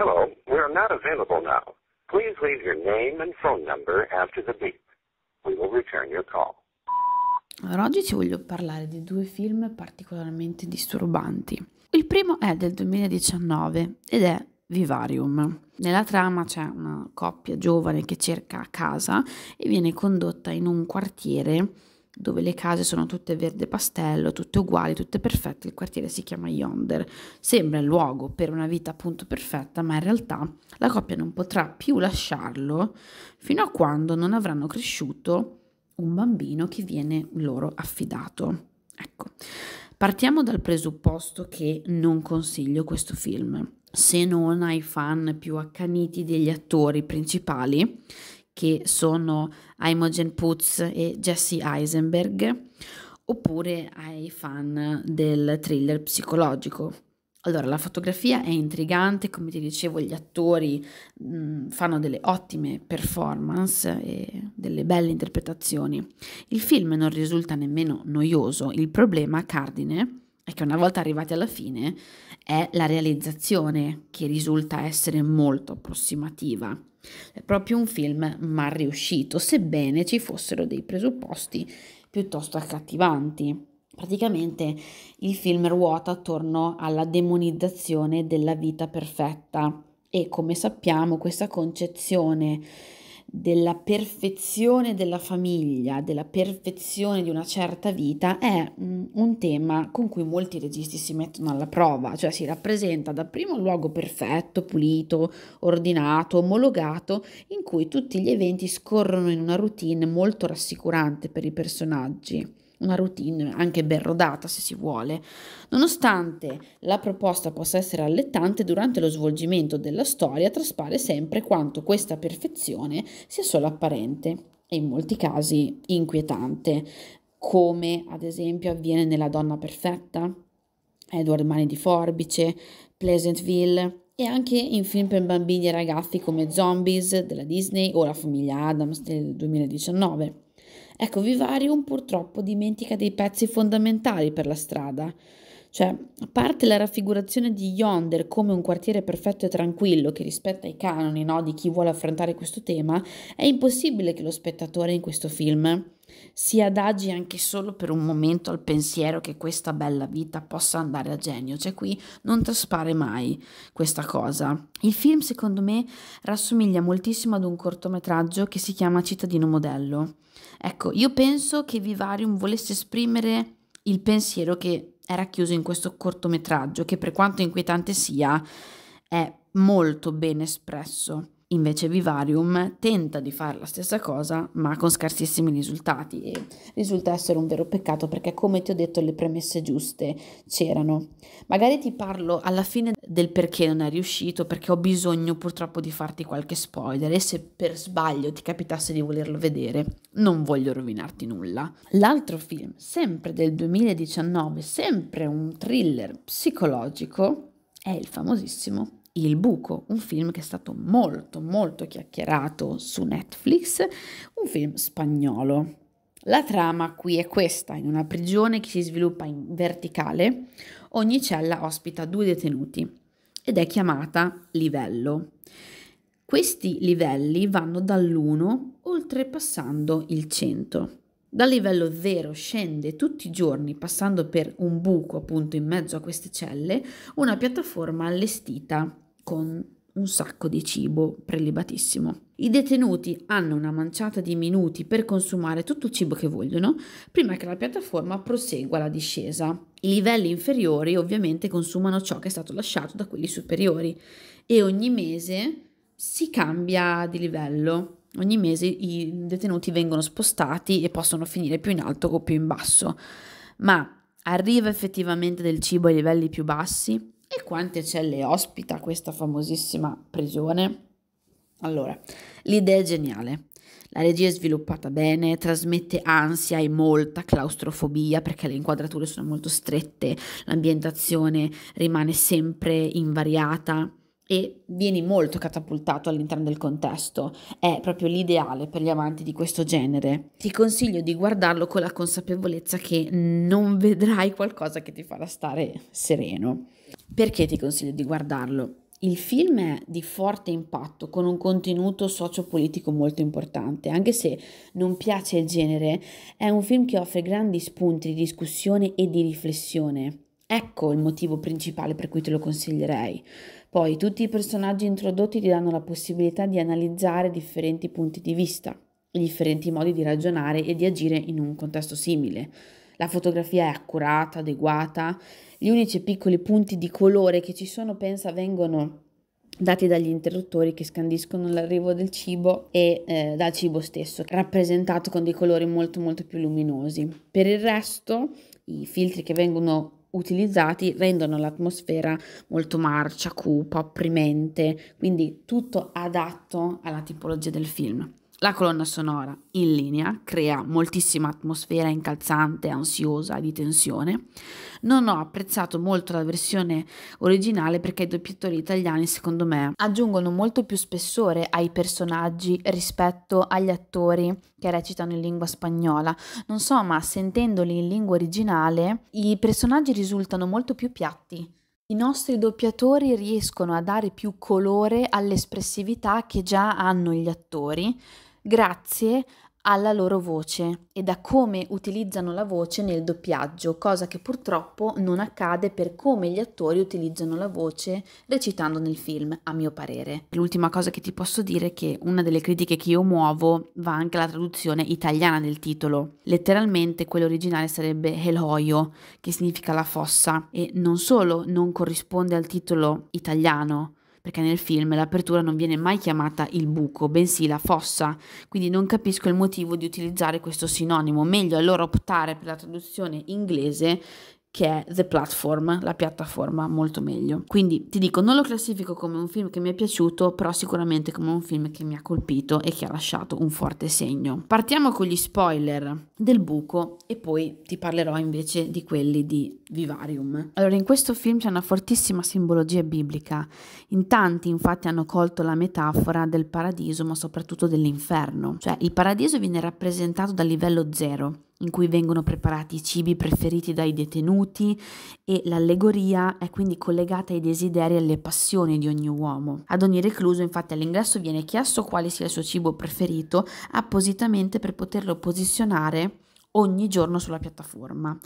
Hello, we are not available now. Please leave your name and phone number after the beep. We will return your call. Allora, oggi ci voglio parlare di due film particolarmente disturbanti. Il primo è del 2019 ed è Vivarium. Nella trama c'è una coppia giovane che cerca casa e viene condotta in un quartiere dove le case sono tutte verde pastello, tutte uguali, tutte perfette, il quartiere si chiama Yonder. Sembra il luogo per una vita appunto perfetta, ma in realtà la coppia non potrà più lasciarlo fino a quando non avranno cresciuto un bambino che viene loro affidato. Ecco, partiamo dal presupposto che non consiglio questo film se non ai fan più accaniti degli attori principali che sono Imogen Putz e Jesse Eisenberg, oppure ai fan del thriller psicologico. Allora, la fotografia è intrigante, come ti dicevo, gli attori mh, mm, fanno delle ottime performance e delle belle interpretazioni. Il film non risulta nemmeno noioso, il problema cardine è che una volta arrivati alla fine è la realizzazione che risulta essere molto approssimativa. È proprio un film mal riuscito, sebbene ci fossero dei presupposti piuttosto accattivanti. Praticamente il film ruota attorno alla demonizzazione della vita perfetta e come sappiamo questa concezione della perfezione della famiglia, della perfezione di una certa vita, è mm, un tema con cui molti registi si mettono alla prova, cioè si rappresenta da primo un luogo perfetto, pulito, ordinato, omologato, in cui tutti gli eventi scorrono in una routine molto rassicurante per i personaggi una routine anche ben rodata se si vuole. Nonostante la proposta possa essere allettante, durante lo svolgimento della storia traspare sempre quanto questa perfezione sia solo apparente e in molti casi inquietante, come ad esempio avviene nella donna perfetta, Edward Mani di Forbice, Pleasantville e anche in film per bambini e ragazzi come Zombies della Disney o La famiglia Adams del 2019. Ecco, Vivarium purtroppo dimentica dei pezzi fondamentali per la strada, cioè, a parte la raffigurazione di Yonder come un quartiere perfetto e tranquillo che rispetta i canoni no, di chi vuole affrontare questo tema, è impossibile che lo spettatore in questo film si adagi anche solo per un momento al pensiero che questa bella vita possa andare a genio, cioè qui non traspare mai questa cosa. Il film secondo me rassomiglia moltissimo ad un cortometraggio che si chiama Cittadino Modello. Ecco, io penso che Vivarium volesse esprimere il pensiero che era chiuso in questo cortometraggio che per quanto inquietante sia è molto ben espresso. Invece Vivarium tenta di fare la stessa cosa ma con scarsissimi risultati e risulta essere un vero peccato perché come ti ho detto le premesse giuste c'erano. Magari ti parlo alla fine del perché non è riuscito perché ho bisogno purtroppo di farti qualche spoiler e se per sbaglio ti capitasse di volerlo vedere non voglio rovinarti nulla. L'altro film, sempre del 2019, sempre un thriller psicologico, è il famosissimo il buco, un film che è stato molto molto chiacchierato su Netflix, un film spagnolo. La trama qui è questa, in una prigione che si sviluppa in verticale, ogni cella ospita due detenuti ed è chiamata livello. Questi livelli vanno dall'1 oltrepassando il 100 dal livello 0 scende tutti i giorni passando per un buco appunto in mezzo a queste celle, una piattaforma allestita con un sacco di cibo prelibatissimo. I detenuti hanno una manciata di minuti per consumare tutto il cibo che vogliono prima che la piattaforma prosegua la discesa. I livelli inferiori ovviamente consumano ciò che è stato lasciato da quelli superiori e ogni mese si cambia di livello. Ogni mese i detenuti vengono spostati e possono finire più in alto o più in basso. Ma arriva effettivamente del cibo ai livelli più bassi? E quante celle ospita questa famosissima prigione? Allora, l'idea è geniale. La regia è sviluppata bene, trasmette ansia e molta claustrofobia perché le inquadrature sono molto strette, l'ambientazione rimane sempre invariata e vieni molto catapultato all'interno del contesto, è proprio l'ideale per gli amanti di questo genere. Ti consiglio di guardarlo con la consapevolezza che non vedrai qualcosa che ti farà stare sereno. Perché ti consiglio di guardarlo? Il film è di forte impatto, con un contenuto sociopolitico molto importante, anche se non piace il genere, è un film che offre grandi spunti di discussione e di riflessione. Ecco il motivo principale per cui te lo consiglierei poi tutti i personaggi introdotti ti danno la possibilità di analizzare differenti punti di vista, differenti modi di ragionare e di agire in un contesto simile. La fotografia è accurata, adeguata, gli unici piccoli punti di colore che ci sono, pensa, vengono dati dagli interruttori che scandiscono l'arrivo del cibo e eh, dal cibo stesso, rappresentato con dei colori molto molto più luminosi. Per il resto, i filtri che vengono utilizzati rendono l'atmosfera molto marcia, cupa, opprimente, quindi tutto adatto alla tipologia del film. La colonna sonora in linea crea moltissima atmosfera incalzante, ansiosa, di tensione. Non ho apprezzato molto la versione originale perché i doppiatori italiani, secondo me, aggiungono molto più spessore ai personaggi rispetto agli attori che recitano in lingua spagnola. Non so, ma sentendoli in lingua originale, i personaggi risultano molto più piatti. I nostri doppiatori riescono a dare più colore all'espressività che già hanno gli attori, grazie alla loro voce e da come utilizzano la voce nel doppiaggio, cosa che purtroppo non accade per come gli attori utilizzano la voce recitando nel film, a mio parere. L'ultima cosa che ti posso dire è che una delle critiche che io muovo va anche alla traduzione italiana del titolo. Letteralmente quello originale sarebbe El che significa la fossa, e non solo non corrisponde al titolo italiano, perché nel film l'apertura non viene mai chiamata il buco, bensì la fossa, quindi non capisco il motivo di utilizzare questo sinonimo, meglio allora optare per la traduzione inglese che è The Platform, la piattaforma molto meglio. Quindi ti dico, non lo classifico come un film che mi è piaciuto, però sicuramente come un film che mi ha colpito e che ha lasciato un forte segno. Partiamo con gli spoiler del buco e poi ti parlerò invece di quelli di Vivarium. Allora, in questo film c'è una fortissima simbologia biblica. In tanti infatti hanno colto la metafora del paradiso, ma soprattutto dell'inferno. Cioè, il paradiso viene rappresentato dal livello zero, in cui vengono preparati i cibi preferiti dai detenuti e l'allegoria è quindi collegata ai desideri e alle passioni di ogni uomo. Ad ogni recluso infatti all'ingresso viene chiesto quale sia il suo cibo preferito appositamente per poterlo posizionare ogni giorno sulla piattaforma.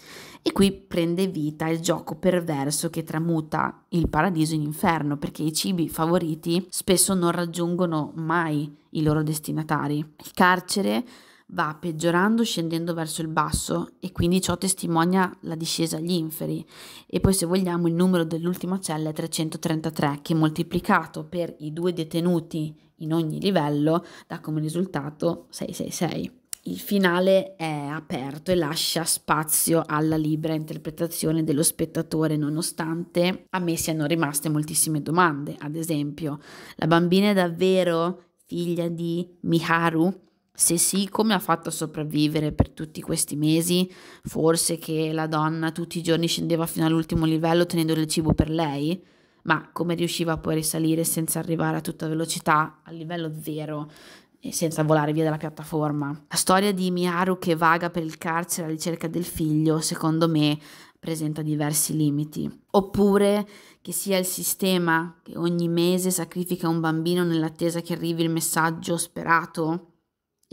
E qui prende vita il gioco perverso che tramuta il paradiso in inferno, perché i cibi favoriti spesso non raggiungono mai i loro destinatari. Il carcere va peggiorando scendendo verso il basso e quindi ciò testimonia la discesa agli inferi e poi se vogliamo il numero dell'ultima cella è 333 che moltiplicato per i due detenuti in ogni livello dà come risultato 666. Il finale è aperto e lascia spazio alla libera interpretazione dello spettatore, nonostante a me siano rimaste moltissime domande. Ad esempio, la bambina è davvero figlia di Miharu? Se sì, come ha fatto a sopravvivere per tutti questi mesi? Forse che la donna tutti i giorni scendeva fino all'ultimo livello tenendo il cibo per lei? Ma come riusciva a poi risalire senza arrivare a tutta velocità al livello zero e senza volare via dalla piattaforma? La storia di Miharu che vaga per il carcere alla ricerca del figlio, secondo me, presenta diversi limiti. Oppure che sia il sistema che ogni mese sacrifica un bambino nell'attesa che arrivi il messaggio sperato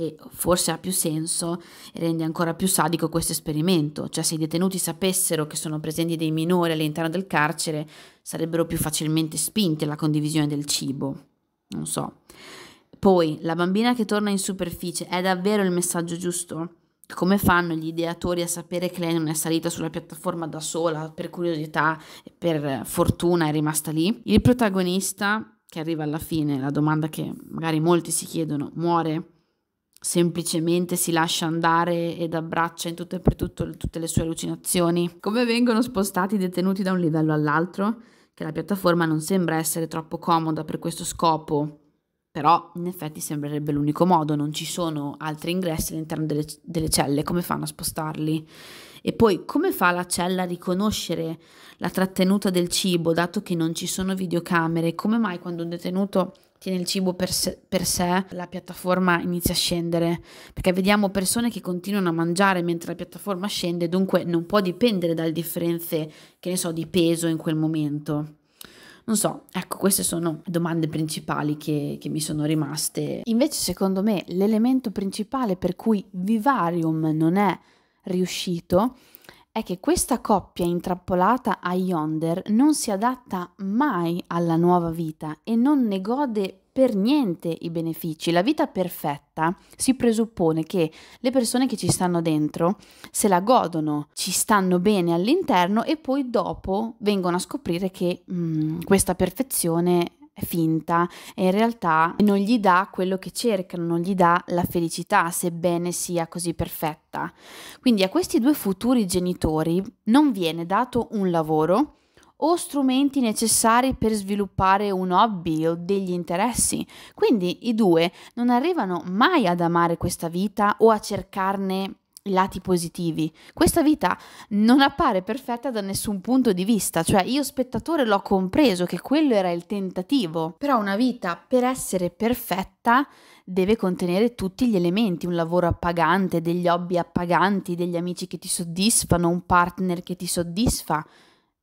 e forse ha più senso e rende ancora più sadico questo esperimento, cioè se i detenuti sapessero che sono presenti dei minori all'interno del carcere sarebbero più facilmente spinti alla condivisione del cibo, non so. Poi, la bambina che torna in superficie è davvero il messaggio giusto? Come fanno gli ideatori a sapere che lei non è salita sulla piattaforma da sola, per curiosità e per fortuna è rimasta lì? Il protagonista, che arriva alla fine, la domanda che magari molti si chiedono, muore? semplicemente si lascia andare ed abbraccia in tutto e per tutto tutte le sue allucinazioni. Come vengono spostati i detenuti da un livello all'altro? Che la piattaforma non sembra essere troppo comoda per questo scopo, però in effetti sembrerebbe l'unico modo, non ci sono altri ingressi all'interno delle, delle celle, come fanno a spostarli? E poi come fa la cella a riconoscere la trattenuta del cibo, dato che non ci sono videocamere? Come mai quando un detenuto tiene il cibo per sé, per sé, la piattaforma inizia a scendere, perché vediamo persone che continuano a mangiare mentre la piattaforma scende, dunque non può dipendere dalle differenze, che ne so, di peso in quel momento. Non so, ecco, queste sono domande principali che, che mi sono rimaste. Invece, secondo me, l'elemento principale per cui Vivarium non è riuscito è è che questa coppia intrappolata a Yonder non si adatta mai alla nuova vita e non ne gode per niente i benefici. La vita perfetta si presuppone che le persone che ci stanno dentro se la godono, ci stanno bene all'interno e poi dopo vengono a scoprire che mh, mm, questa perfezione finta e in realtà non gli dà quello che cercano, non gli dà la felicità, sebbene sia così perfetta. Quindi a questi due futuri genitori non viene dato un lavoro o strumenti necessari per sviluppare un hobby o degli interessi. Quindi i due non arrivano mai ad amare questa vita o a cercarne lati positivi. Questa vita non appare perfetta da nessun punto di vista, cioè io spettatore l'ho compreso che quello era il tentativo, però una vita per essere perfetta deve contenere tutti gli elementi, un lavoro appagante, degli hobby appaganti, degli amici che ti soddisfano, un partner che ti soddisfa,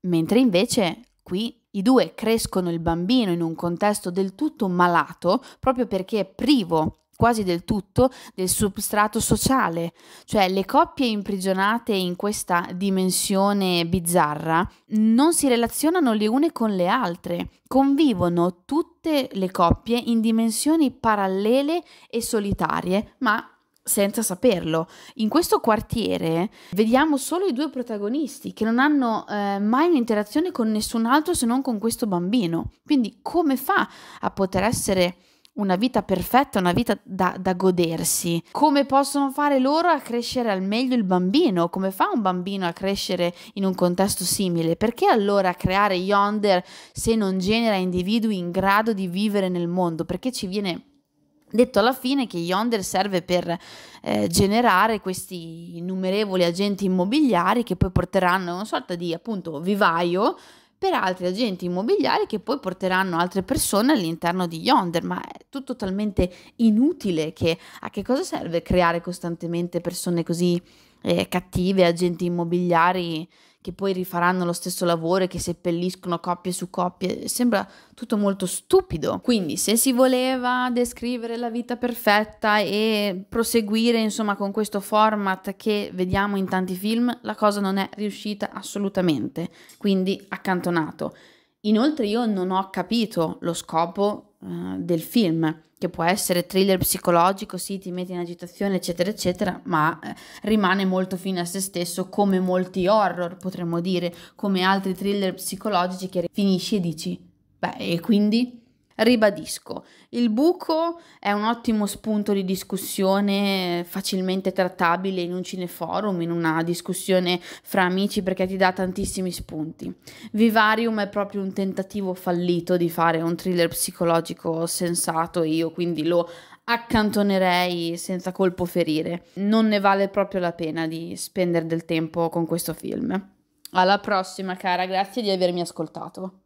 mentre invece qui i due crescono il bambino in un contesto del tutto malato proprio perché è privo quasi del tutto del substrato sociale, cioè le coppie imprigionate in questa dimensione bizzarra non si relazionano le une con le altre, convivono tutte le coppie in dimensioni parallele e solitarie, ma senza saperlo. In questo quartiere vediamo solo i due protagonisti che non hanno eh, mai un'interazione con nessun altro se non con questo bambino. Quindi come fa a poter essere una vita perfetta, una vita da, da godersi. Come possono fare loro a crescere al meglio il bambino? Come fa un bambino a crescere in un contesto simile? Perché allora creare Yonder se non genera individui in grado di vivere nel mondo? Perché ci viene Detto alla fine che Yonder serve per eh, generare questi innumerevoli agenti immobiliari che poi porteranno una sorta di appunto vivaio per altri agenti immobiliari che poi porteranno altre persone all'interno di Yonder, ma soprattutto talmente inutile che a che cosa serve creare costantemente persone così eh, cattive, agenti immobiliari che poi rifaranno lo stesso lavoro e che seppelliscono coppie su coppie. Sembra tutto molto stupido. Quindi, se si voleva descrivere la vita perfetta e proseguire, insomma, con questo format che vediamo in tanti film, la cosa non è riuscita assolutamente. Quindi, accantonato. Inoltre io non ho capito lo scopo eh, del film, che può essere thriller psicologico, sì, ti metti in agitazione, eccetera, eccetera, ma eh, rimane molto fine a se stesso, come molti horror, potremmo dire, come altri thriller psicologici che finisci e dici, beh, e quindi Ribadisco, il buco è un ottimo spunto di discussione facilmente trattabile in un cineforum, in una discussione fra amici perché ti dà tantissimi spunti. Vivarium è proprio un tentativo fallito di fare un thriller psicologico sensato e io quindi lo accantonerei senza colpo ferire. Non ne vale proprio la pena di spendere del tempo con questo film. Alla prossima cara, grazie di avermi ascoltato.